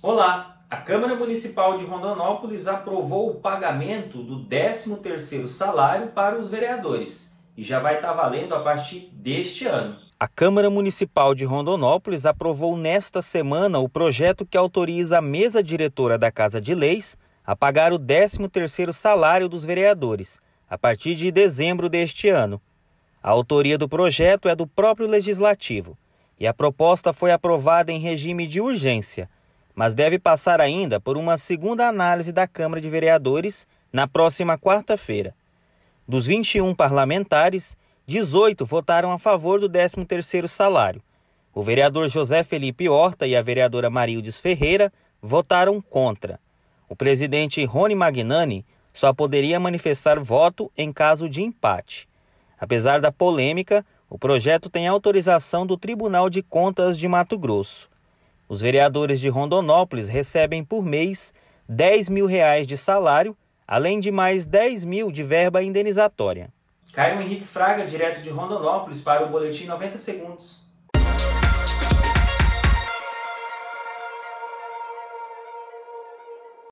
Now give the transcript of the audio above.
Olá! A Câmara Municipal de Rondonópolis aprovou o pagamento do 13º salário para os vereadores e já vai estar tá valendo a partir deste ano. A Câmara Municipal de Rondonópolis aprovou nesta semana o projeto que autoriza a mesa diretora da Casa de Leis a pagar o 13º salário dos vereadores a partir de dezembro deste ano. A autoria do projeto é do próprio legislativo e a proposta foi aprovada em regime de urgência – mas deve passar ainda por uma segunda análise da Câmara de Vereadores na próxima quarta-feira. Dos 21 parlamentares, 18 votaram a favor do 13º salário. O vereador José Felipe Horta e a vereadora Marildes Ferreira votaram contra. O presidente Rony Magnani só poderia manifestar voto em caso de empate. Apesar da polêmica, o projeto tem autorização do Tribunal de Contas de Mato Grosso. Os vereadores de Rondonópolis recebem por mês 10 mil reais de salário, além de mais 10 mil de verba indenizatória. Caio Henrique Fraga, direto de Rondonópolis, para o Boletim 90 Segundos.